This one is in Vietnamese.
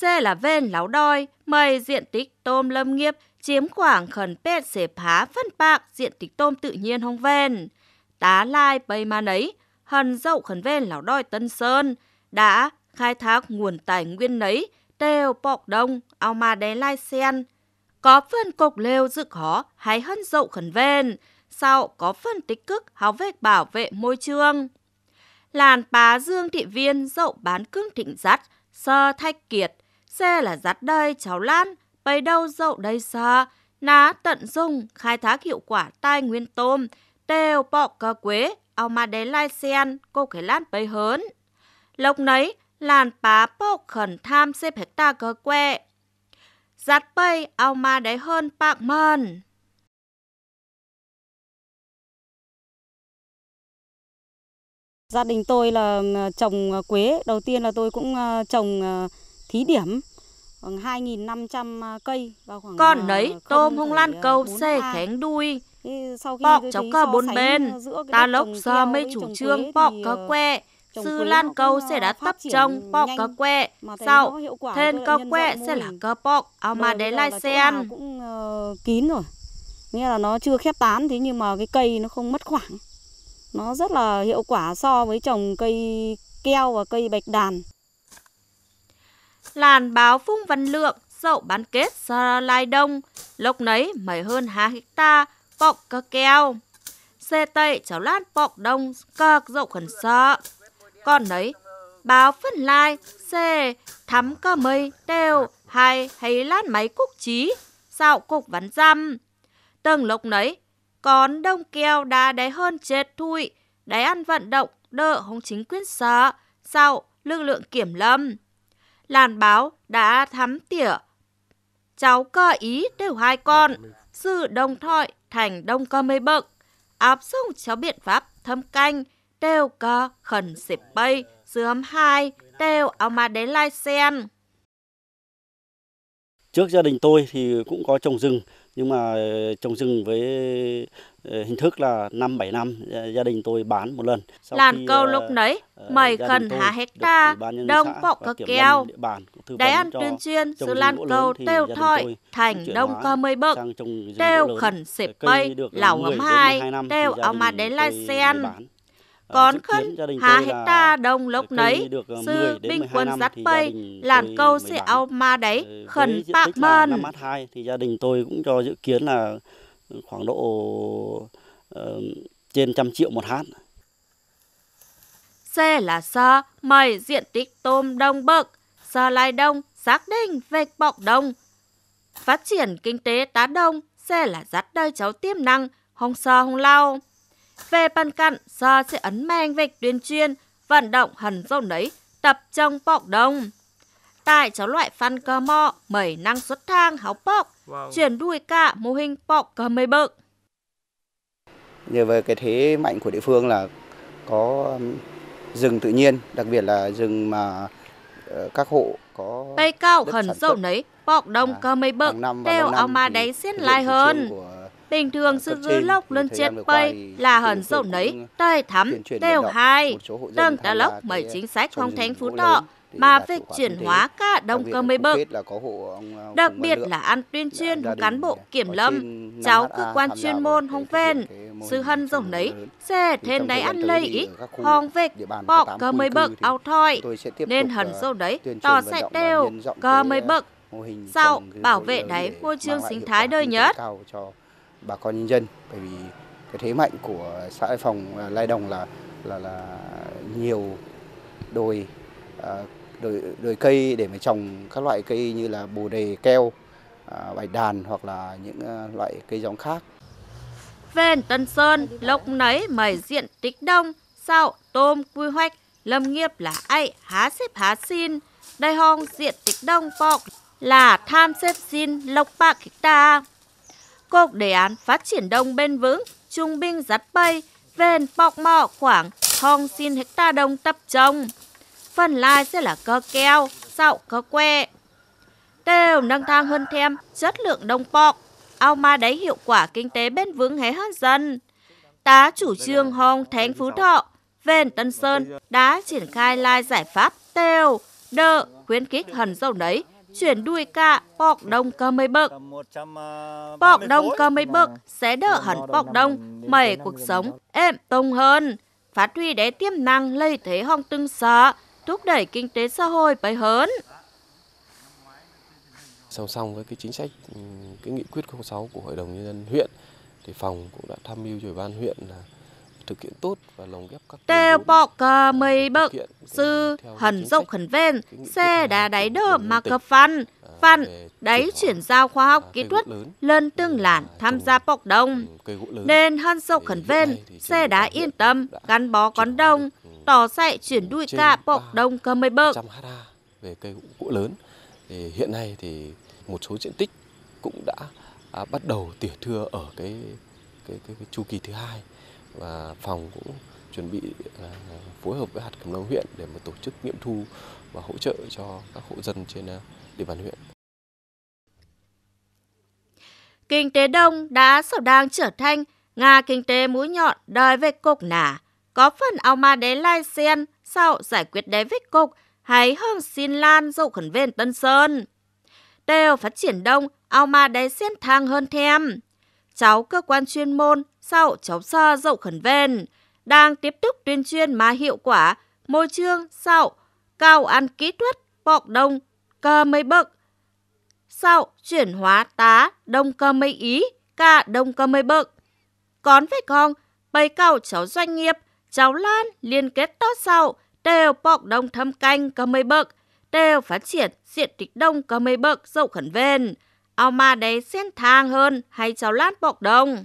C là ven láo đôi, mây diện tích tôm lâm nghiệp chiếm khoảng khẩn pet xế phá phân bạc diện tích tôm tự nhiên hông ven. Tá lai bây ma nấy, hần dậu khẩn ven láo đôi Tân Sơn, đã khai thác nguồn tài nguyên nấy, tèo bọc đông, ao ma đé lai sen. Có phân cục lêu dự khó hay hân dậu khẩn ven, sau có phân tích cực háo vết bảo vệ môi trường. Làn bá dương thị viên dậu bán cương thịnh dắt sơ thách kiệt, xe là dắt đây cháu lan, bày đâu dậu đây xa, ná tận dung khai thác hiệu quả tai nguyên tôm, đều bọ cờ quế, ao mà đế lai sen, cô cái lan bấy hớn. Lộc nấy, làn pá bọc khẩn tham xếp hecta cờ quẹ. Giặt bay ao mà đế hơn bạc mần. Gia đình tôi là ừ, trồng ờ, quế, đầu tiên là tôi cũng ờ, trồng ờ, thí điểm khoảng 2.500 à, cây và khoảng Còn à, đấy tôm hung lan cầu xe khén đuôi Bọc cháu cơ bốn bên à, Ta lốc do mấy chủ trương bọc cơ ờ, que. Sư lan cầu sẽ đã tấp trong bọc cơ que. Sau thêm cơ que sẽ là cơ bọc Ao mà đấy lại xe ăn cũng ờ, kín rồi Nghĩa là nó chưa khép tán thế nhưng mà cái cây nó không mất khoảng Nó rất là hiệu quả so với trồng cây keo và cây bạch đàn làn báo Phung Văn Lượng dậu bán kết ra Lai Đông, lốc nấy mấy hơn 2 hecta bọc cơ keo. Xe tây cháu lát bọc đông cạc dậu khẩn sợ. Còn nấy báo phân lai, xe thắm cơ mây đều hay hay lát máy cúc trí, dạo cục vắn răm. Tầng lốc nấy, còn đông keo đá đáy hơn chết thui, đáy ăn vận động đỡ hống chính quyết sợ, sau lực lượng kiểm lâm làn báo đã thắm tỉa. Cháu cơ ý đều hai con, sự đồng thoại thành đông cơ mây bậc. Áp dụng cho biện pháp thâm canh, đều cơ khẩn xịp bay, dướm hai, đều áo mà đến lai sen. Trước gia đình tôi thì cũng có trồng rừng, nhưng mà ờ, trồng rừng với ờ, hình thức là năm bảy năm gia đình tôi bán một lần. Sau Làn câu ờ, lúc nấy mời khẩn há hecta đông bọc cơ keo. Đáy ăn tuyên chuyên sự lan câu têu thọi thành đông cơ mây bậc. Têu khẩn xếp bay lão ấm hai têu áo mà đến lai sen. Ờ, còn khân há hecta đông lốc nấy ờ, sư binh quân dắt bay, làn câu sẽ ao ma đấy ờ, khẩn bạc mơn năm hai thì gia đình tôi cũng cho dự kiến là ừ, khoảng độ trên trăm triệu một hát xe là sơ mời diện tích tôm đông bậc sơ lai đông xác định vạch bọc đông phát triển kinh tế tá đông xe là dắt đời cháu tiềm năng hồng sơ hồng lao về ban cạn, do sẽ ấn mang vạch tuyên truyền, vận động hần dâu nấy, tập trong bọc đông, Tại cháu loại phan cơ mò, mẩy năng suất thang háo bọc, wow. chuyển đuôi cả mô hình bọc cơ mây bực. Nhờ về cái thế mạnh của địa phương là có um, rừng tự nhiên, đặc biệt là rừng mà ờ, các hộ có bay cao hần dâu nấy bọc đông à, cơ mây bực, đeo ao mà đấy xiết lai hơn. Của bình thường sư dư lốc lên chết bay là hẳn dầu nấy, tay thắm, đều hai. Tầng ta lốc mấy chính sách phong thánh phú thọ, mà việc chuyển hóa cả đông cơ mới bậc. Đặc biệt là ăn tuyên truyền cán bộ kiểm lâm, cháu cơ quan chuyên môn hong ven, sư hân dòng đấy xe thêm đáy ăn lây ít, hong việc bỏ cơ mới bậc ao thoi, nên hần dòng đấy tỏ sẽ đều à, cơ mới à, bậc. Sau, bảo vệ đáy môi trường sinh thái đời nhất bà con nhân dân bởi vì cái thế mạnh của xã Hải Phòng à, Lai Đồng là là là nhiều đồi à, đồi đồi cây để mà trồng các loại cây như là bồ đề keo à, bạch đàn hoặc là những loại cây giống khác Ven Tân Sơn, Lộc Nấy, Mày Diện, Tích Đông, Sao, Tôm, Quy Hoạch, Lâm Nghiệp là Ai, Há Xếp Há Xin, đây Hong, Diện, Tích Đông, Bọc là Tham Xếp Xin, Lộc Bạc, Kích Ta cột đề án phát triển đông bền vững, trung bình dắt bay, vền bọc mỏ khoảng hong xin hecta đông tập trồng. Phần lai sẽ là cơ keo, sậu cơ que. Đều nâng thang hơn thêm chất lượng đông bọc, ao ma đấy hiệu quả kinh tế bền vững hé hơn dân. Tá chủ trương hong thánh phú thọ, vền Tân Sơn đã triển khai lai giải pháp têu, đợ, khuyến khích hần dầu đấy chuyển đuôi ca bọc đông cơ mây bậc. Bọc đông cơ mây bậc sẽ đỡ hẳn bọc đông, mẩy cuộc sống êm tông hơn, phát huy để tiềm năng lây thế hong tương sở, thúc đẩy kinh tế xã hội bấy hớn. Song song với cái chính sách, ừ, cái nghị quyết 06 của Hội đồng Nhân dân huyện, thì phòng cũng đã tham mưu cho ủy ban huyện là Tèo bọc cờ mây bậc, sư hần dốc hần ven, xe đá đáy đỡ mà cờ phan, phan, đáy chuyển giao khoa học à, kỹ thuật lên tương làn tham gia bọc đông. Ừ, Nên hân dốc khẩn ven, xe đá yên tâm, gắn bó con đông, ừ, tỏ chạy chuyển đuôi cả bọc đông cờ mây bậc. Về cây gỗ lớn, thì hiện nay thì một số diện tích cũng đã à, bắt đầu tỉa thưa ở cái cái cái, cái chu kỳ thứ hai và phòng cũng chuẩn bị à, phối hợp với hạt kiểm lâm huyện để mà tổ chức nghiệm thu và hỗ trợ cho các hộ dân trên à, địa bàn huyện. Kinh tế đông đã sau đang trở thành Nga kinh tế mũi nhọn đời về cục nả, có phần ao ma đế lai sen sau giải quyết đế vết cục hay hơn xin lan dậu khẩn ven Tân Sơn. Đều phát triển đông, ao ma đế sen thang hơn thêm cháu cơ quan chuyên môn sau cháu so dậu khẩn ven, đang tiếp tục tuyên truyền mà hiệu quả môi trường sau cao ăn kỹ thuật bọc đông cơ mây bậc. Sau chuyển hóa tá đông cơ mây ý cả đông cơ mây bậc. Còn phải con, bày cao cháu doanh nghiệp, cháu lan liên kết tốt sau đều bọc đông thâm canh cơ mây bậc, đều phát triển diện tích đông cơ mây bậc dậu khẩn ven ao ma để sen thang hơn hay cháo lát bọc đồng.